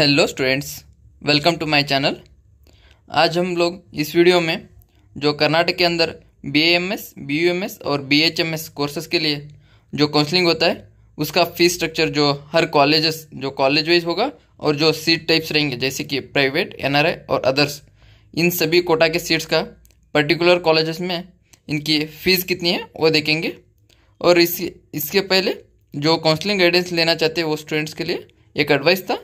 Hello students welcome to my channel आज हम लोग इस वीडियो में जो कर्नाटक के अंदर B M S B U M S और B H M S courses के लिए जो काउंसलिंग होता है उसका फीस स्ट्रक्चर जो हर कॉलेजेस जो कॉलेज वाइज होगा और जो सीट टाइप्स रहेंगे जैसे कि प्राइवेट एन आर आई और अदर्स इन सभी कोटा के सीट्स का पर्टिकुलर कॉलेजेस में इनकी फ़ीस कितनी है वो देखेंगे और इस इसके पहले जो काउंसलिंग गाइडेंस लेना चाहते हैं वो स्टूडेंट्स के लिए एक एडवाइस था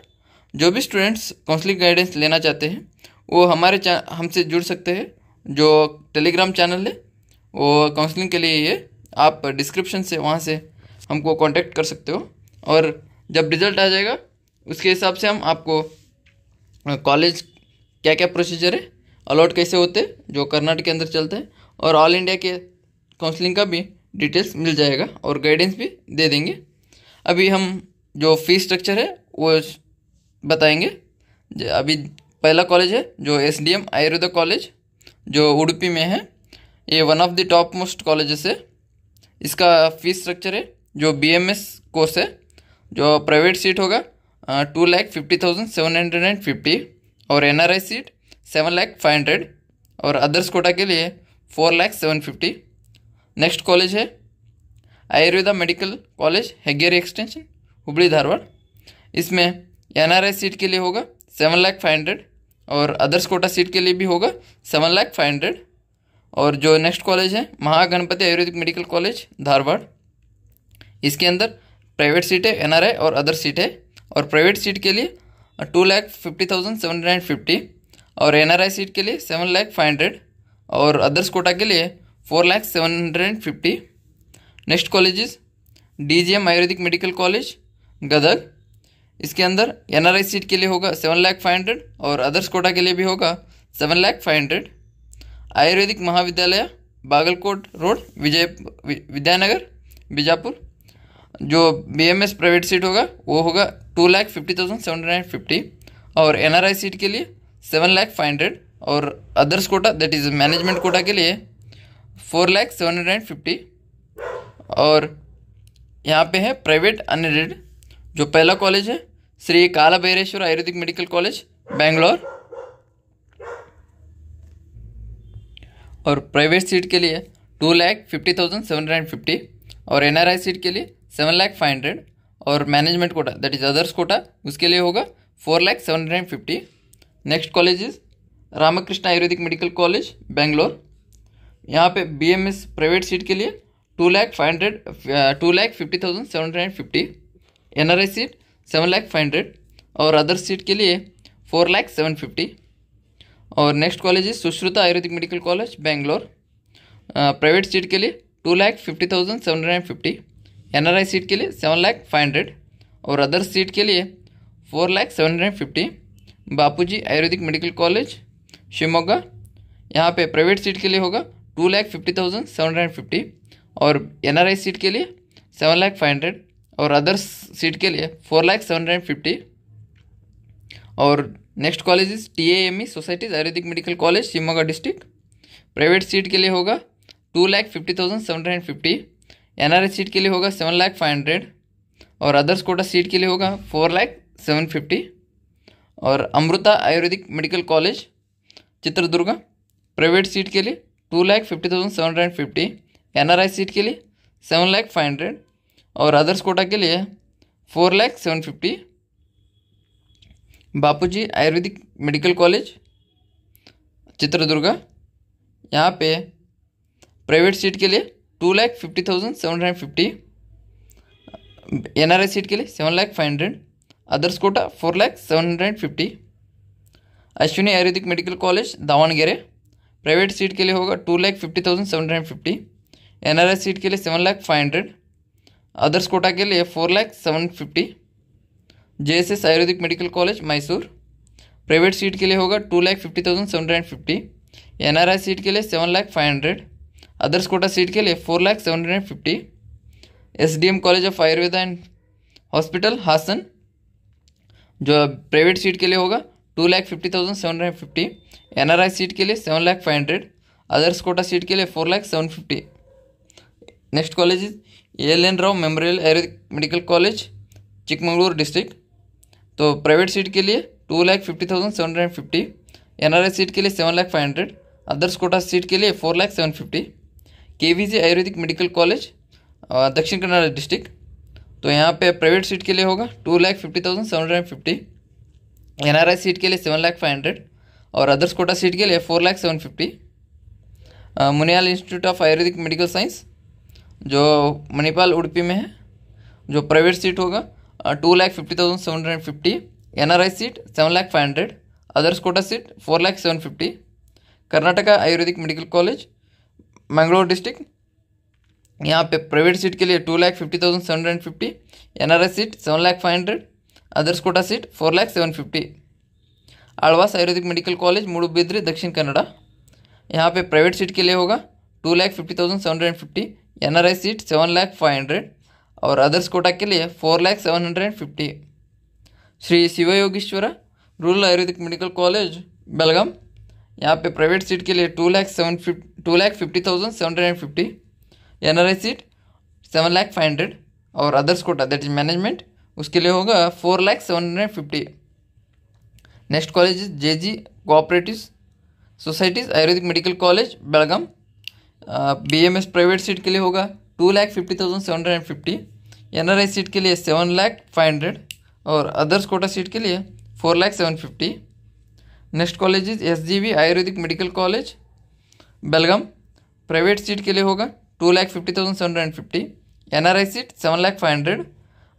जो भी स्टूडेंट्स काउंसलिंग गाइडेंस लेना चाहते हैं वो हमारे हमसे जुड़ सकते हैं जो टेलीग्राम चैनल है वो काउंसलिंग के लिए ये आप डिस्क्रिप्शन से वहाँ से हमको कांटेक्ट कर सकते हो और जब रिज़ल्ट आ जाएगा उसके हिसाब से हम आपको कॉलेज क्या क्या प्रोसीजर है अलॉट कैसे होते जो कर्नाटक के अंदर चलते हैं और ऑल इंडिया के काउंसलिंग का भी डिटेल्स मिल जाएगा और गाइडेंस भी दे देंगे अभी हम जो फीस स्ट्रक्चर है वो बताएंगे अभी पहला कॉलेज है जो S D M Ayurveda college जो उडुपी में है ये one of the top most colleges है इसका फीस स्ट्रक्चर है जो बी एम एस कोर्स है जो प्राइवेट सीट होगा two lakh fifty thousand seven hundred and fifty और N R I seat seven lakh five hundred और अदर्स कोटा के लिए four lakh seven fifty next college है Ayurveda medical college Hegeri extension Hubli Dharwad इसमें एन सीट के लिए होगा सेवन लाख फाइव हंड्रेड और अदर्स कोटा सीट के लिए भी होगा सेवन लाख फाइव हंड्रेड और जो नेक्स्ट कॉलेज है महागणपति आयुर्वेदिक मेडिकल कॉलेज धारवाड़ इसके अंदर प्राइवेट सीट है एन और अदर सीट है और प्राइवेट सीट के लिए two lakh fifty thousand seven hundred fifty और एन सीट के लिए सेवन लैख फाइव हंड्रेड और अदर्स कोटा के लिए four lakh seven hundred fifty next colleges D G M Ayurvedic medical college Gadag इसके अंदर एन आर आई सीट के लिए होगा सेवन लाख फाइव हंड्रेड और अदर्स कोटा के लिए भी होगा seven lakh five hundred Ayurvedic Mahavidyalaya Bagalkot road Vijay Vidyanagar Bijapur जो B M S private seat होगा वो होगा two lakh fifty thousand seven hundred fifty और एन आर आई सीट के लिए सेवन लाख फाइव हंड्रेड और others quota that is management quota के लिए four lakh seven hundred fifty और यहाँ पे है प्राइवेट अनएडेड जो पहला कॉलेज है श्री काला भैरेश्वर आयुर्वेदिक मेडिकल कॉलेज बेंगलोर और प्राइवेट सीट के लिए two lakh fifty thousand seven hundred fifty और एन सीट के लिए सेवन लैख फाइव हंड्रेड और management quota that is others quota उसके लिए होगा four lakh seven hundred fifty next college is Ramakrishna Ayurvedic medical college Bangalore यहाँ पे बीएमएस प्राइवेट सीट के लिए two lakh five hundred two lakh fifty thousand seven hundred fifty N I seat seven lakh five hundred और other seat के लिए फोर लाख सेवन फिफ्टी और next college है Sushruta Ayurvedic medical college Bangalore private seat के लिए two lakh fifty thousand seven hundred and fifty N R I seat के लिए seven lakh five hundred और अदर सीट के लिए four lakh seven hundred and fifty Bapu ji Ayurvedic medical college Shivamogga यहाँ पे प्राइवेट सीट के लिए होगा two lakh fifty thousand seven hundred and fifty और एन आर आई सीट के लिए सेवन लाख फाइव हंड्रेड और अदर्स सीट के लिए four lakh seven hundred fifty और next college is T M E society's Ayurvedic medical college Shimoga district private seat के लिए होगा two lakh fifty thousand seven hundred fifty N R S seat के लिए होगा सेवन लाख फाइव हंड्रेड और अदर्स कोटा सीट के लिए होगा फोर लाख सेवन फिफ्टी और Amrita Ayurvedic medical college Chitradurga private seat के लिए two lakh fifty thousand seven hundred fifty N R I seat के लिए सेवन लाख फाइव हंड्रेड और अदर्स कोटा के लिए four lakh seven fifty G Ayurvedic medical college Chitradurga यहाँ पे प्राइवेट सीट के लिए two lakh fifty thousand seven hundred fifty N R I seat के लिए seven lakh five hundred others quota four lakh seven hundred fifty Ashwini Ayurvedic medical college Davangere private seat के लिए होगा two lakh fifty thousand seven hundred fifty N R I seat के लिए seven lakh five hundred others quota के लिए four lakh seven fifty J S S Ayurvedic medical college Mysore private seat के लिए होगा two lakh fifty thousand seven hundred fifty N R I seat के लिए seven lakh five hundred others quota seat के लिए four lakh seven hundred fifty S D M college of Ayurveda and hospital Hassan जो private seat के लिए होगा two lakh fifty thousand seven hundred fifty N R I seat के लिए seven lakh five hundred others quota seat के लिए four lakh seven fifty next college is L N Rao memorial Ayurvedic medical college Chikmagalur district तो private seat के लिए two lakh fifty thousand seven hundred fifty N R seat के लिए seven lakh five hundred others quota seat के लिए four lakh seven fifty K V G Ayurvedic medical college Dakshina Kannada district तो यहाँ पे प्राइवेट सीट के लिए होगा two lakh fifty thousand seven hundred fifty N R I seat के लिए सेवन लाख फाइव हंड्रेड और अदर्स कोटा सीट के लिए four lakh seven fifty Muniyal institute of Ayurvedic medical science जो मणिपाल उड़पी में है जो प्राइवेट सीट होगा two lakh fifty thousand seven hundred fifty N R I seat seven lakh five hundred others quota seat four lakh seven fifty Karnataka Ayurvedic medical college Mangalore district यहाँ पे private seat के लिए two lakh fifty thousand seven hundred fifty N R I seat seven lakh five hundred others quota seat four lakh seven fifty Alvas Ayurvedic medical college Moodbidri Dakshina Kannada यहाँ पे private seat के लिए होगा two lakh fifty thousand seven hundred fifty N R I seat seven lakh five hundred और others quota के लिए four lakh seven hundred fifty Shri Shivayogishwar Yogeshwara rural Ayurvedic medical college Belgaum यहाँ पे प्राइवेट सीट के लिए two lakh seven fifty two lakh fifty thousand seven hundred and fifty N R I seat seven lakh five hundred और others quota that is management उसके लिए होगा four lakh seven hundred fifty next college is J G cooperative societies Ayurvedic medical college Belgaum B M S private seat के लिए होगा two lakh fifty thousand seven hundred and fifty N R I seat के लिए seven lakh five hundred और others quota seat के लिए four lakh seven fifty next college is S G V Ayurvedic medical college Belgaum private seat के लिए होगा two lakh fifty thousand seven hundred and fifty N R I seat seven lakh five hundred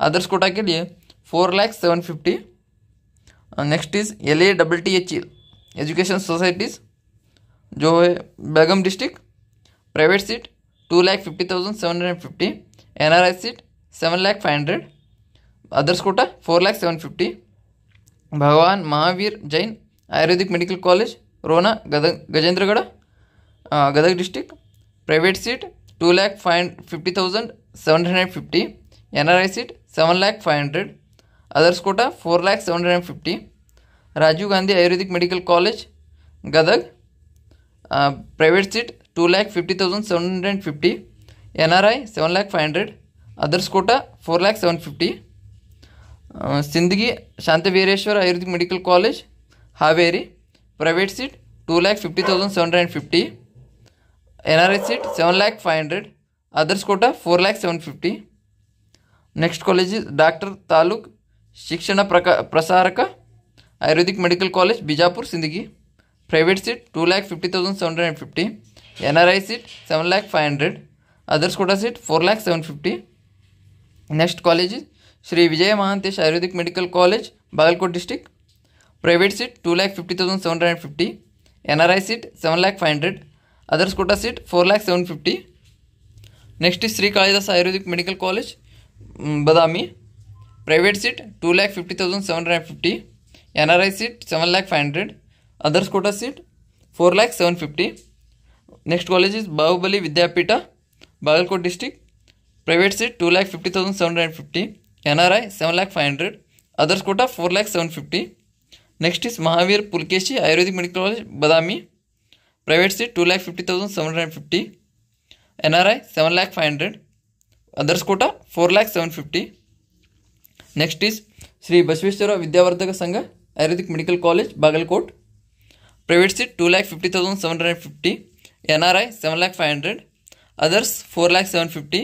others quota के लिए four lakh seven fifty next is L A double T H education societies जो है Belgaum district seat two hundred fifty private seat 2,50,750 nri seat four others seven fifty Bhagwan Mahavir Jain Ayurvedic medical college Rona गद Gajendragad Gadag district private seat two lakh five fifty thousand seven hundred fifty N R I seat seven lakh five hundred others quota four lakh seven hundred fifty Rajiv Gandhi Ayurvedic medical college Gadag private seat two lakh fifty thousand seven hundred and fifty N R I seven lakh five hundred others quota four lakh seven fifty Sindgi Shanti Veereshwar Ayurvedic medical college Haveri private seat two lakh fifty thousand seven hundred and fifty N R I seat seven lakh five hundred others quota four lakh seven fifty next college doctor taluk Shikshan प्रका Prasarak Ayurvedic medical college Bijapur Sindhgi private seat two lakh fifty thousand seven hundred and N R seat seven lakh five hundred others quota seat four lakh seven fifty next college Shri Vijay Mahantesh Ayurvedic medical college Bagalkot district private seat two lakh fifty thousand seven hundred fifty N NRI seat seven lakh five hundred others quota seat four lakh seven fifty next Shri Kalidas Ayurvedic medical college Badami private seat two lakh fifty thousand seven hundred fifty N NRI seat seven lakh five hundred others quota seat four lakh seven fifty next college is Bahubali Vidyapeeth Bagalkot district private seat 2,50,750, NRI 7,500, others quota 4,750. Next is Mahavir Pulkeshi Ayurvedic Medical College Badami, private seat 2,50,750, NRI 7,500, others quota 4,750. Next is Sri Basveshwara Vidyavardhaka Sangha Ayurvedic Medical College Bagalkot, private seat 2,50,750, NRI seven lakh five hundred others four lakh seven fifty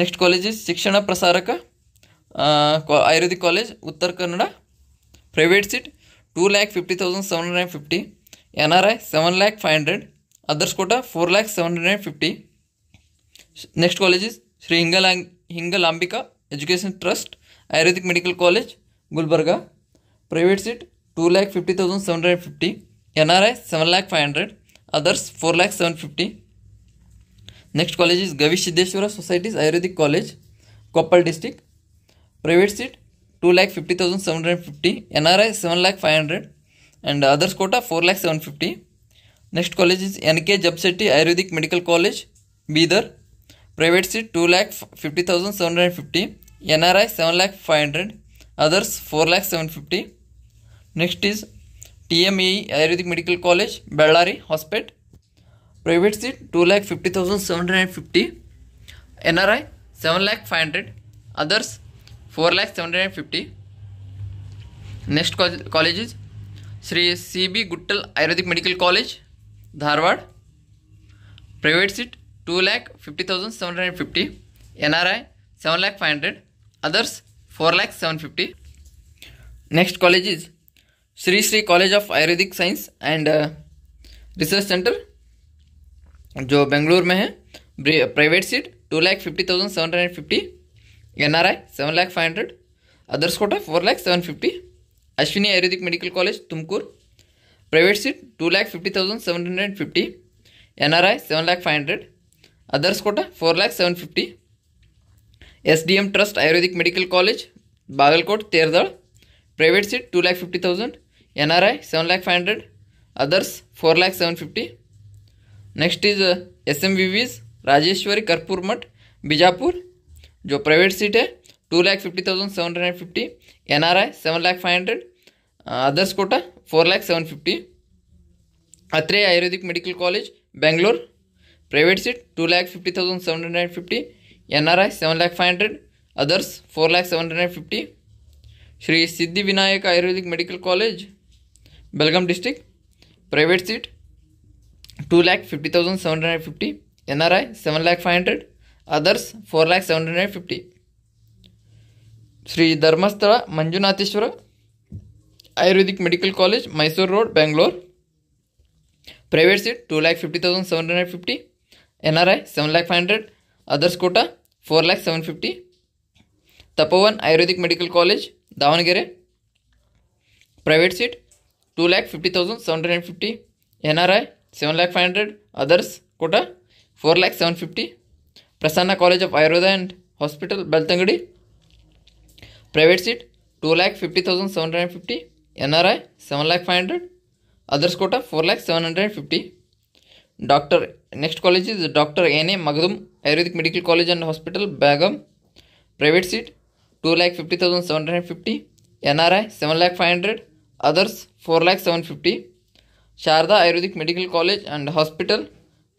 next colleges Shikshan Prasarak Ayurvedic college Uttara Kannada private seat two lakh fifty thousand seven hundred and fifty N R I seven lakh five hundred others quota four lakh seven hundred and fifty next colleges Shri ಹಿಂಗಲಾ Hingalambika education trust Ayurvedic medical college Gulbarga private seat two lakh fifty thousand seven hundred and fifty N R I seven lakh five hundred others 4 lakh 750 next college is Gavi Siddeshwara Society's Ayurvedic College Koppal district private seat 2 lakh 50750 NRI 7 lakh 500 and others quota 4 lakh 750 next college is NK Jabseti Ayurvedic Medical College Bidar private seat 2 lakh 50750 NRI 7 lakh 500 others 4 lakh 750 next is T M E Ayurvedic medical college Bellary Hospet private seat two lakh fifty thousand seven hundred and fifty N R I seven lakh five hundred others four lakh seven hundred and fifty next college Shri C B Guttal Ayurvedic medical college Dharwad private seat two lakh fifty thousand seven hundred fifty N R I seven lakh five hundred others four lakh seven fifty next college is Shri Shri college of Ayurvedic science and research centre जो बेंगलुरु में है private seat two lakh fifty thousand seven hundred fifty N R I seven lakh five hundred others quota four lakh seven fifty Ashwini Ayurvedic medical college Tumkur private seat two lakh fifty thousand seven hundred fifty N R I seven lakh five hundred others quota four lakh seven fifty S D M trust Ayurvedic medical college Bagalkot तेरदड़ private seat two lakh fifty thousand N R I seven lakh five hundred others four lakh seven fifty next is S M V V's Rajeshwari Karpur Math Bijapur जो private seat है two lakh fifty thousand seven hundred fifty N R I seven lakh five hundred others quota four lakh seven fifty Atre Ayurvedic medical college Bangalore private seat two lakh fifty thousand seven hundred fifty N R I seven lakh five hundred others four lakh seven hundred fifty Shri Siddhi Vinayak Ayurvedic medical college Belgaum district private seat two lakh fifty thousand seven hundred fifty N R I seven lakh five hundred others four lakh seven hundred fifty Shri Dharmasthala Manjunatheshwar Ayurvedic medical college Mysore road Bangalore private seat two lakh fifty thousand seven hundred fifty N R I seven lakh five hundred others quota four lakh seven fifty Tapovan Ayurvedic medical college Davangere private seat two lakh fifty thousand seven hundred fifty N R I seven lakh five hundred others quota four lakh seven fifty Prasanna college of Ayurveda and hospital Belthangady private seat two lakh fifty thousand seven hundred fifty N R I seven lakh five hundred others quota four lakh seven hundred fifty doctor next college is doctor N A Magdum Ayurvedic medical college and hospital Belgaum private seat two lakh fifty thousand seven hundred fifty N R I seven lakh five hundred others four lakh seven fifty Sharada Ayurvedic medical college and hospital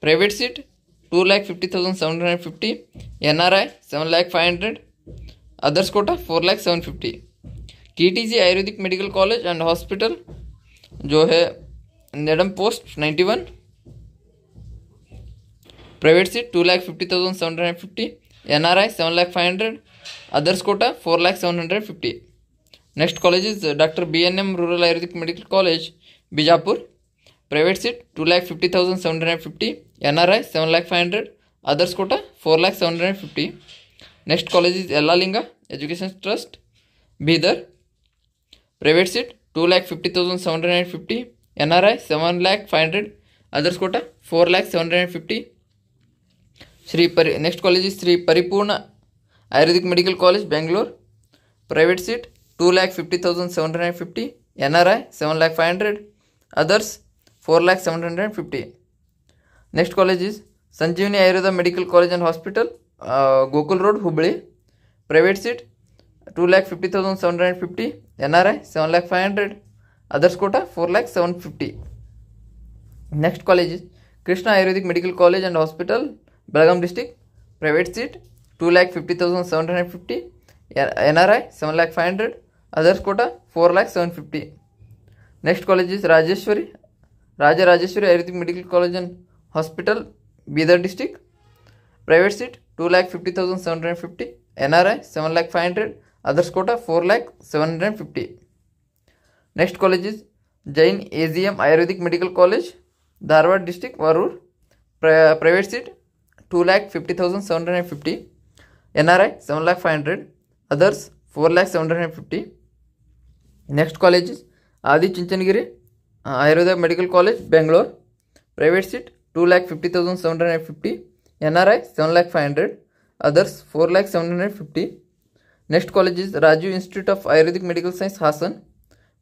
private seat two lakh fifty thousand seven hundred fifty N R I seven lakh five hundred others quota four lakh seven fifty K T G Ayurvedic medical college and hospital जो है नेडम post ninety one private seat two lakh fifty thousand seven hundred fifty N R I seven lakh five hundred others quota four lakh seven hundred fifty next college is doctor B N M rural Ayurvedic medical college Bijapur private seat two lakh fifty thousand seven hundred fifty N R I seven lakh five hundred others quota four lakh seven hundred fifty next college is Ellalinga education trust Bidar private seat two lakh fifty thousand seven hundred and fifty N R I seven lakh five hundred others quota four lakh seven hundred and fifty Shri परी next college is Shri Paripurna Ayurvedic medical college Bangalore private seat two lakh fifty thousand seven hundred and fifty N R I seven lakh five hundred others four lakh seven hundred and fifty next college is Sanjeevani Ayurveda medical college and hospital Gokul road Hubli private seat two lakh fifty thousand seven hundred and fifty N R I seven lakh five hundred others quota four lakh seven fifty next college is Krishna Ayurvedic medical college and hospital Belgaum district private seat two lakh fifty thousand seven hundred and fifty N R I seven lakh five hundred others quota four lakh seven fifty next college Rajeshwari Raja Rajeshwari Ayurvedic medical college and hospital Bidar district private seat two lakh fifty thousand seven hundred fifty N R I seven lakh five hundred others quota four lakh seven hundred fifty next college Jain M Ayurvedic medical college Dharwad district Varur private seat two lakh fifty thousand seven hundred fifty N R I seven lakh five hundred others four lakh seven hundred fifty next college Adi Chunchanagiri Ayurveda medical college Bangalore private seat two lakh fifty thousand seven hundred fifty N R I seven lakh five hundred others four lakh seven hundred fifty next college is Rajiv institute of Ayurvedic medical science Hassan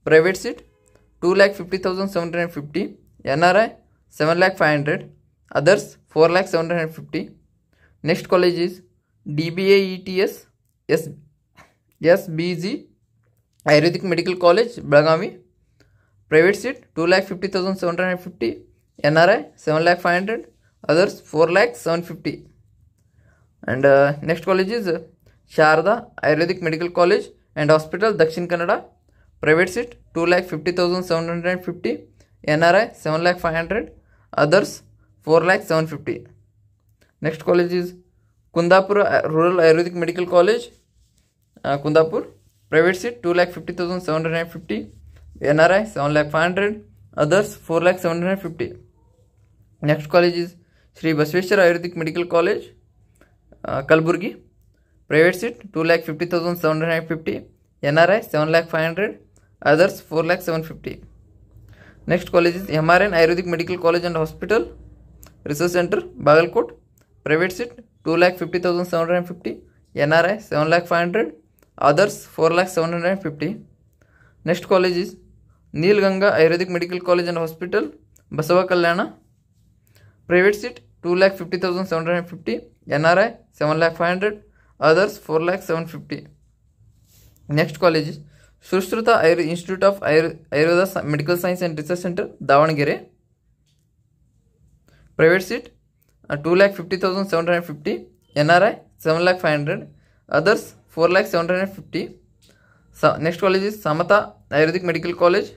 private seat two lakh fifty thousand seven hundred fifty N R I seven lakh five hundred others four lakh seven hundred fifty next college is D B A E T S S S B G Ayurvedic medical college Belagavi private seat two lakh fifty thousand seven hundred fifty N R I seven lakh five hundred others four lakh seven fifty and next college is Sharada Ayurvedic medical college and hospital Dakshina Kannada private seat two lakh fifty thousand seven hundred fifty N R I seven lakh five hundred others four lakh seven fifty next college is Kundapur rural Ayurvedic medical college Kundapur private seat two lakh fifty thousand seven hundred and fifty N R I seven lakh five hundred others four lakh seven hundred fifty next college is Shri Basaveshwar Ayurvedic medical college Kalaburagi private seat two lakh fifty thousand seven hundred and fifty N R I seven lakh five hundred others four lakh seven fifty next college is M R N Ayurvedic medical college and hospital research centre Bagalkot private seat two lakh fifty thousand seven hundred and fifty N R I seven lakh five hundred others four lakhs seven hundred fifty next college Neelganga Ayurvedic medical college and hospital Basava Kalyan private seat two lakh fifty thousand seven hundred fifty N R I seven lakh five hundred others four lakh seven fifty next college Sushruta Ayu institute of Ayu Ayurveda medical science and research centre Davangere private seat two lakh fifty thousand seven hundred fifty N R I seven lakh five hundred others four lakh seven hundred fifty fifty next college इस समता Ayurvedic medical college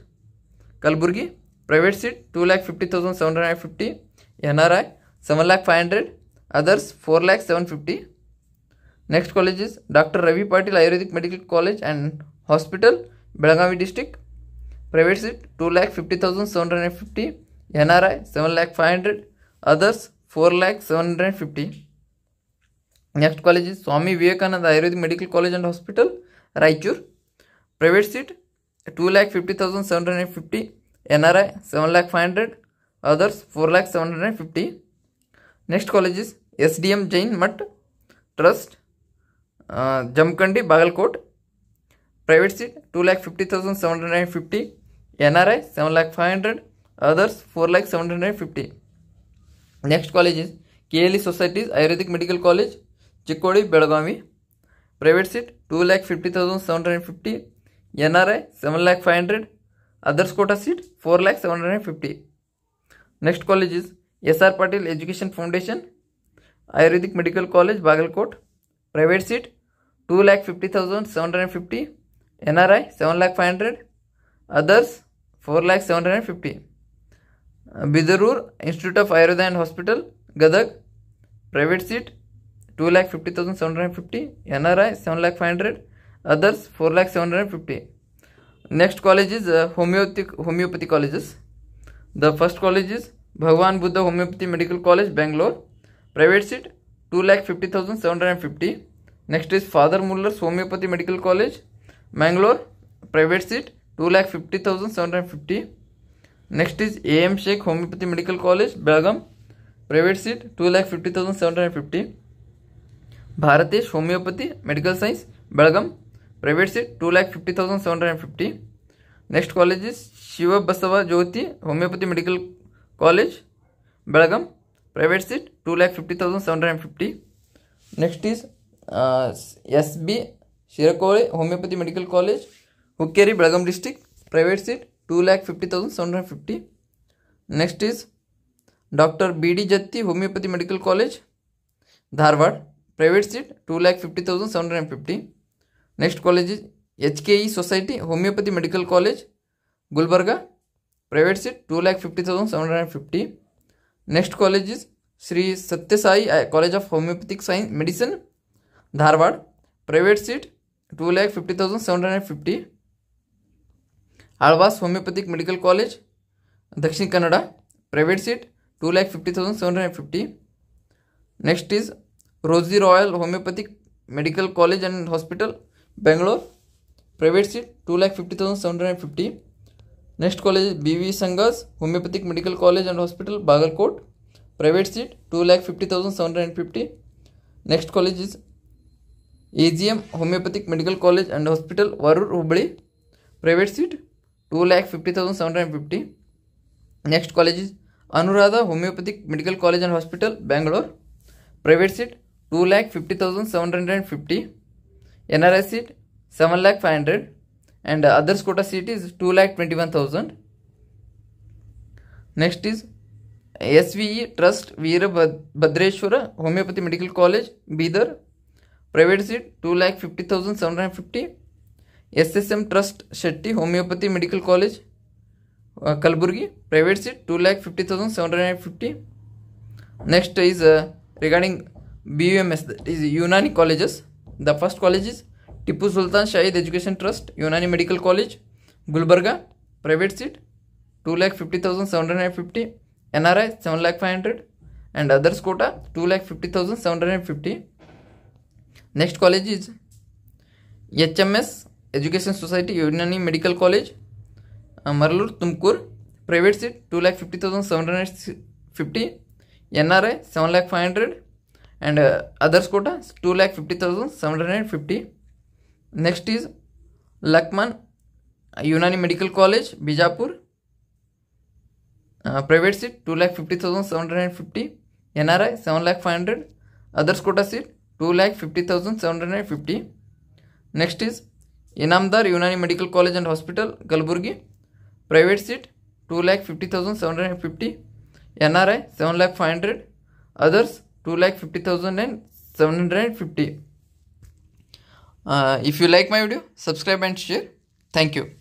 Kalaburagi private seat two lakh fifty thousand seven hundred and fifty N R I seven lakh five hundred others four lakh seven fifty next college is doctor Ravi Patil Ayurvedic medical college and hospital Belagavi district private seat two lakh fifty thousand seven hundred fifty N R I seven lakh five hundred others four lakh seven hundred and fifty next college is Swami Vivekananda Ayurveda medical college and hospital Raichur private seat two lakh fifty thousand seven hundred fifty N R I seven lakh five hundred others four lakh seven hundred fifty next college is S D M Jain Math trust Jamkhandi Bagalkot private seat two lakh fifty thousand seven hundred and fifty N R I seven lakh five hundred others four lakh seven hundred fifty next college is K L E society's Ayurvedic medical college चिखोड़ी Belagavi private seat two lakh fifty thousand seven hundred fifty N R E seven lakh five hundred others quota seat four lakh seven hundred fifty next college S R Patil education foundation Ayurvedic medical college Bagalkot private seat two lakh fifty thousand seven hundred fifty N R E seven lakh five hundred others four lakh seven hundred fifty Bidarur institute of Ayurveda and hospital Gadag private seat two lakh fifty thousand seven hundred fifty N R I seven lakh five hundred others four lakh seven hundred fifty next college is homeopathic homeopathy colleges the first college is Bhagwan Buddha homeopathy medical college Bangalore private seat two lakh fifty thousand seven hundred fifty next is father Muller's homeopathy medical college Mangalore private seat two lakh fifty thousand seven hundred fifty next is A M Shaikh homeopathy medical college Belgaum private seat two lakh fifty thousand seven hundred fifty Bharatiya homeopathy medical science Belgaum private seat two lakh fifty thousand seven hundred fifty next college is Shiva Basava Jyoti homeopathy medical college Belgaum private seat two lakh fifty thousand seven hundred fifty next is S B Shirkoli homeopathy medical college Hukkeri Belgaum district private seat two lakh fifty thousand seven hundred fifty next is doctor B D Jatti homeopathy medical college Dharwad private seat two lakh fifty thousand hundred and fifty next college H K E society homeopathy medical college Gulbarga private seat two lakh fifty seven hundred and fifty next college Shri Sathyasai college of homeopathic science medicine Dharwad private seat two lakh fifty thousand hundred and fifty Alva's homeopathy medical college Dakshina Kannada private seat two lakh fifty thousand hundred and fifty next is rosy royal homeopathic medical college and hospital Bangalore private seat two lakh fifty thousand seven hundred fifty next college B V Sangha's homeopathic medical college and hospital Bagalkot private seat two lakh fifty thousand seven hundred fifty next college is A G M homeopathic medical college and hospital Varur Hubli private seat two lakh fifty thousand seven hundred fifty next college is Anuradha homeopathic medical college and hospital Bangalore private seat two lakh fifty thousand seven hundred and fifty N R S seat seven lakh five hundred and others quota seat is two lakh twenty one thousand next is S V trust Veer Bhadreshwar homeopathy medical college Bidar private seat two lakh fifty thousand seven hundred fifty S S M trust Shetty homeopathy medical college Kalaburagi private seat two lakh fifty thousand seven hundred and fifty next is regarding B U M S is Unani colleges the first college is Tipu Sultan Shahid education trust Unani medical college Gulbarga private seat two lakh fifty thousand seven hundred fifty N R I seven lakh five hundred and others quota two lakh fifty thousand seven hundred fifty next college is H M S education society Unani medical college Marlur Tumkur private seat two lakh fifty thousand seven hundred fifty N R I seven lakh five hundred and uh, others quota 2,50,750. Next is Lakman Unani Medical College, Bijapur. Uh, private seat 2,50,750. NRI 7,500. Others quota seat 2,50,750. Next is Inamdar Unani Medical College and Hospital, Galburgi. Private seat 2,50,750. NRI 7,500. Others two lakh fifty thousand and seven hundred fifty. Uh, if you like my video, subscribe and share. Thank you.